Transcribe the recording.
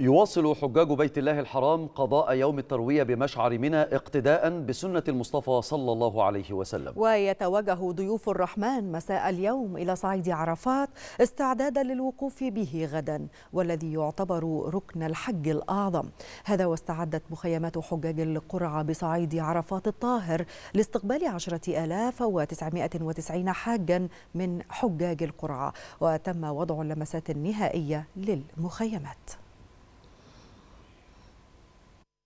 يواصل حجاج بيت الله الحرام قضاء يوم التروية بمشعر منى اقتداء بسنة المصطفى صلى الله عليه وسلم ويتوجه ضيوف الرحمن مساء اليوم إلى صعيد عرفات استعدادا للوقوف به غدا والذي يعتبر ركن الحج الأعظم هذا واستعدت مخيمات حجاج القرعة بصعيد عرفات الطاهر لاستقبال عشرة آلاف وتسعمائة وتسعين حاجا من حجاج القرعة وتم وضع اللمسات النهائية للمخيمات